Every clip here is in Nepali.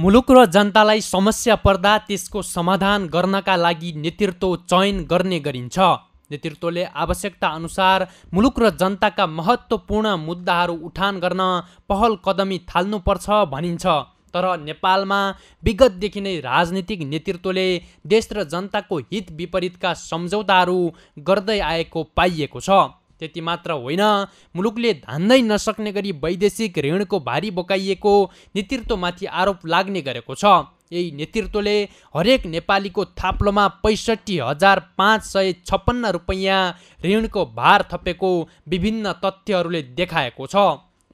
मुलुक र जनतालाई समस्या पर्दा त्यसको समाधान गर्नका लागि नेतृत्व चयन गर्ने गरिन्छ नेतृत्वले आवश्यकता अनुसार मुलुक र जनताका महत्त्वपूर्ण मुद्दाहरू उठान गर्न पहल कदमी थाल्नुपर्छ भनिन्छ तर नेपालमा विगतदेखि नै राजनीतिक नेतृत्वले देश र जनताको हित विपरीतका सम्झौताहरू गर्दै आएको पाइएको छ त्यति मात्र होइन मुलुकले धान्दै नसक्ने गरी वैदेशिक ऋणको भारी बोकाइएको नेतृत्वमाथि आरोप लाग्ने गरेको छ यही नेतृत्वले हरेक नेपालीको थाप्लोमा पैँसठी हजार पाँच सय छप्पन्न रुपैयाँ ऋणको भार थपेको विभिन्न तथ्यहरूले देखाएको छ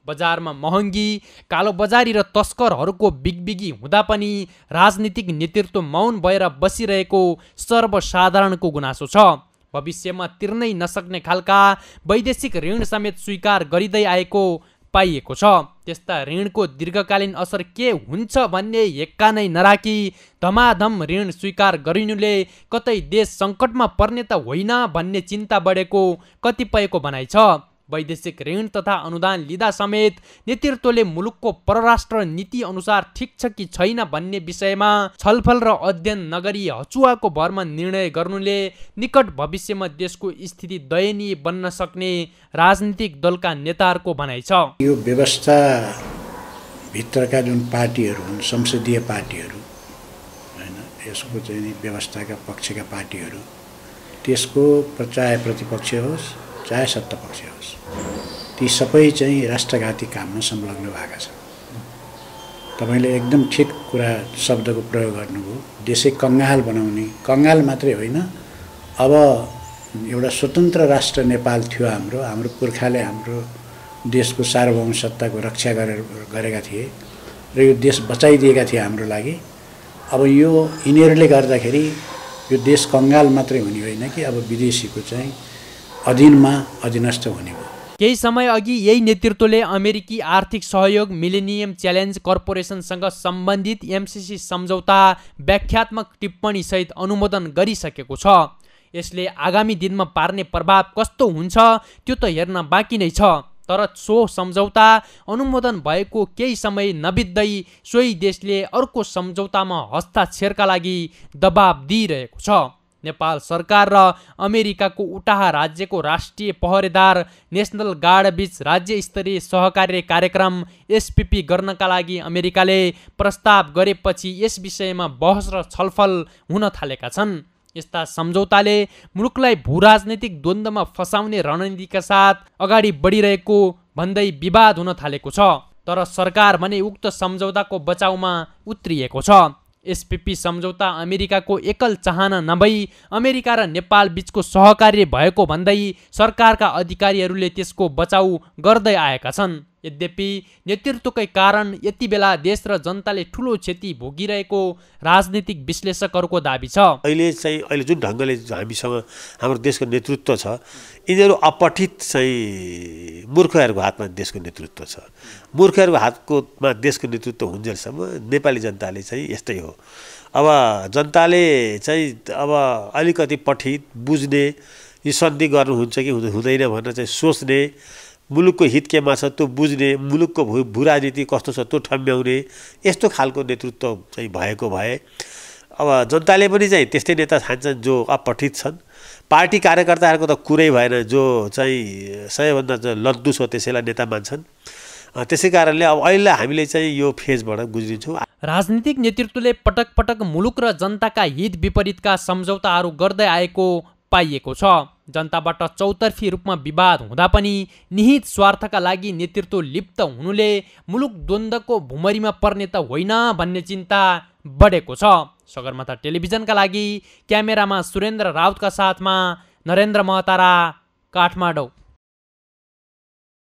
बजारमा महँगी कालोबजारी र तस्करहरूको बिगबिगी हुँदा पनि राजनीतिक नेतृत्व मौन भएर बसिरहेको सर्वसाधारणको गुनासो छ भविष्यमा तिर्नै नसक्ने खालका वैदेशिक ऋण समेत स्वीकार गरिँदै आएको पाइएको छ त्यस्ता ऋणको दीर्घकालीन असर के हुन्छ भन्ने हेक्का नै नराखी धमाधम ऋण स्वीकार गरिनुले कतै देश सङ्कटमा पर्ने त होइन भन्ने चिन्ता बढेको कतिपयको भनाइ छ वैदेशिक ऋण तथा अनुदान लिँदा समेत नेतृत्वले मुलुकको परराष्ट्र नीति अनुसार ठिक छ कि छैन भन्ने विषयमा छलफल र अध्ययन नगरी हचुवाको भरमा निर्णय गर्नुले निकट भविष्यमा देशको स्थिति दयनीय बन्न सक्ने राजनीतिक दलका नेताहरूको भनाइ छ यो व्यवस्था भित्रका जुन पार्टीहरू हुन् संसदीय पार्टीहरू होइन यसको चाहिँ व्यवस्थाका पक्षका पार्टीहरू त्यसको चाहे प्रतिपक्ष होस् चाहे सत्तापक्ष होस् ती सबै चाहिँ राष्ट्रघाती काममा संलग्न भएका छन् तपाईँले एकदम ठिक कुरा शब्दको प्रयोग गर्नुभयो देशै कङ्गाल बनाउने कङ्गाल मात्रै होइन अब एउटा स्वतन्त्र राष्ट्र नेपाल थियो हाम्रो हाम्रो पुर्खाले हाम्रो देशको सार्वभौम सत्ताको रक्षा गरेर गरेका थिए र यो देश बचाइदिएका थिए हाम्रो लागि अब यो यिनीहरूले गर्दाखेरि यो देश कङ्गाल मात्रै हुने होइन कि अब विदेशीको चाहिँ अधीनमा अधीनस्थ हुने भयो केही समय अघि यही नेतृत्वले अमेरिकी आर्थिक सहयोग मिलेनियम च्यालेन्ज कर्पोरेसनसँग सम्बन्धित एमसिसी सम्झौता व्याख्यात्मक टिप्पणीसहित अनुमोदन गरिसकेको छ यसले आगामी दिनमा पार्ने प्रभाव कस्तो हुन्छ त्यो त हेर्न बाँकी नै छ तर सो सम्झौता अनुमोदन भएको केही समय नबित्दै सोही देशले अर्को सम्झौतामा हस्ताक्षरका लागि दबाब दिइरहेको छ नेपाल सरकार र अमेरिकाको उटाह राज्यको राष्ट्रिय पहरेदार नेसनल गार्डबीच राज्य स्तरीय सहकार्य कार्यक्रम एसपिपी गर्नका लागि अमेरिकाले प्रस्ताव गरेपछि यस विषयमा बहस र छलफल हुन थालेका छन् यस्ता सम्झौताले मुलुकलाई भूराजनैतिक द्वन्द्वमा फसाउने रणनीतिका साथ अगाडि बढिरहेको भन्दै विवाद हुन थालेको छ तर सरकार भने उक्त सम्झौताको बचाउमा उत्रिएको छ एसपिपी सम्झौता अमेरिकाको एकल चाहना नभई अमेरिका र नेपाल बीचको सहकार्य भएको भन्दै सरकारका अधिकारीहरूले त्यसको बचाउ गर्दै आएका छन् यद्यपि नेतृत्वकै कारण यति बेला देश र जनताले ठुलो क्षति भोगिरहेको राजनीतिक विश्लेषकहरूको दावी छ अहिले चाहिँ अहिले जुन ढङ्गले हामीसँग हाम्रो देशको नेतृत्व छ यिनीहरू अपठित चाहिँ मूर्खहरूको हातमा देशको नेतृत्व छ मूर्खहरूको हातकोमा देशको नेतृत्व हुन्जेलसम्म नेपाली जनताले चाहिँ यस्तै हो अब जनताले चाहिँ अब अलिकति पठित बुझ्ने यो सन्धि गर्नुहुन्छ कि हुँदैन भनेर चाहिँ सोच्ने मुलुकको हित केमा छ त्यो बुझ्ने मुलुकको भू भु राजनीति कस्तो छ त्यो ठम्ब्याउने यस्तो खालको नेतृत्व चाहिँ भएको भए अब जनताले पनि चाहिँ त्यस्तै नेता छान्छन् जो अपठित छन् पार्टी कार्यकर्ताहरूको त कुरै भएन जो चाहिँ सबैभन्दा लद्दु छ त्यसैलाई नेता मान्छन् त्यसै कारणले अब अहिले हामीले चाहिँ यो फेजबाट गुज्रिन्छौँ राजनीतिक नेतृत्वले पटक पटक मुलुक र जनताका हित विपरीतका सम्झौताहरू गर्दै आएको पाइएको छ जनताबाट चौतर्फी रूपमा विवाद हुँदा पनि निहित स्वार्थका लागि नेतृत्व लिप्त हुनुले मुलुक द्वन्द्वको भुमरीमा पर्ने त होइन भन्ने चिन्ता बढेको छ सगरमाथा टेलिभिजनका लागि क्यामेरामा सुरेन्द्र राउतका साथमा नरेन्द्र महतारा काठमाडौँ